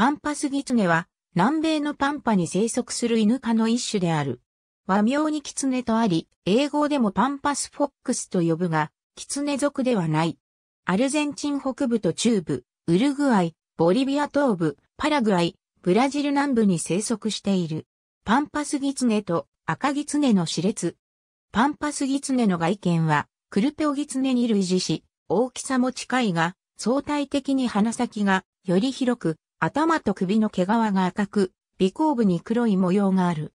パンパスギツネは、南米のパンパに生息する犬科の一種である。和名にキツネとあり、英語でもパンパスフォックスと呼ぶが、キツネ族ではない。アルゼンチン北部と中部、ウルグアイ、ボリビア東部、パラグアイ、ブラジル南部に生息している。パンパスギツネと赤ギツネの熾烈。パンパスギツネの外見は、クルペオギツネに類似し、大きさも近いが、相対的に鼻先がより広く、頭と首の毛皮が赤く、尾行部に黒い模様がある。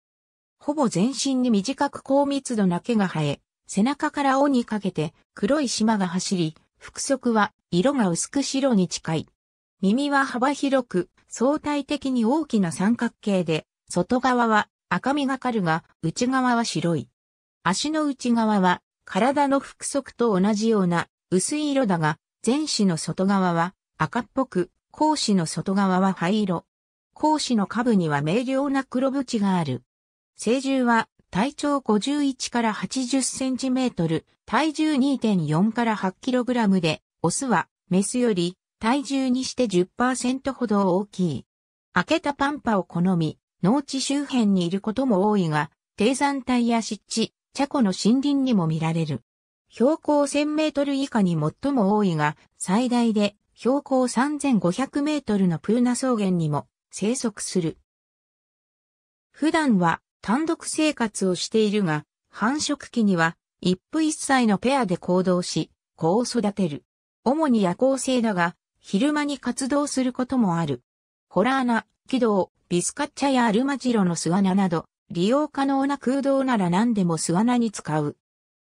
ほぼ全身に短く高密度な毛が生え、背中から尾にかけて黒い縞が走り、腹側は色が薄く白に近い。耳は幅広く、相対的に大きな三角形で、外側は赤みがかるが、内側は白い。足の内側は、体の腹側と同じような薄い色だが、全肢の外側は赤っぽく、格子の外側は灰色。格子の下部には明瞭な黒縁がある。成獣は体長51から80センチメートル、体重2.4から8キログラムで、オスはメスより体重にして10%ほど大きい。開けたパンパを好み、農地周辺にいることも多いが、低山帯や湿地、茶湖の森林にも見られる。標高1000メートル以下に最も多いが、最大で標高3500メートルのプーナ草原にも生息する。普段は単独生活をしているが、繁殖期には一夫一妻のペアで行動し、子を育てる。主に夜行性だが、昼間に活動することもある。ホラーナ、軌道、ビスカッチャやアルマジロの巣穴など、利用可能な空洞なら何でも巣穴に使う。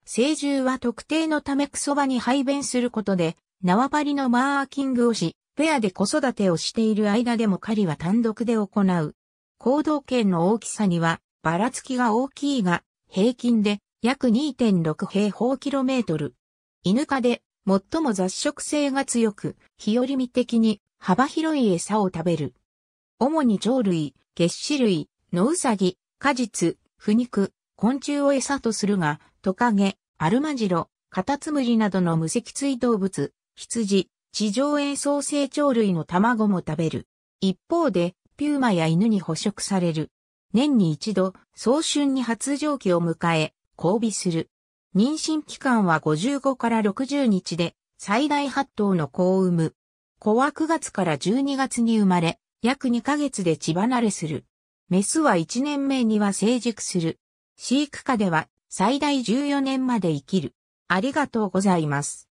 成獣は特定のためソ場に排便することで、縄張りのマーキングをし、ペアで子育てをしている間でも狩りは単独で行う。行動圏の大きさには、ばらつきが大きいが、平均で約2.6平方キロメートル。犬科で最も雑食性が強く、日和見的に幅広い餌を食べる。主に鳥類、月子類、ノウサギ、果実、腐肉、昆虫を餌とするが、トカゲ、アルマジロ、カタツムリなどの無脊椎動物、羊、地上演奏成長類の卵も食べる。一方で、ピューマや犬に捕食される。年に一度、早春に発情期を迎え、交尾する。妊娠期間は55から60日で、最大8頭の子を産む。子は9月から12月に生まれ、約2ヶ月で血離れする。メスは1年目には成熟する。飼育下では最大14年まで生きる。ありがとうございます。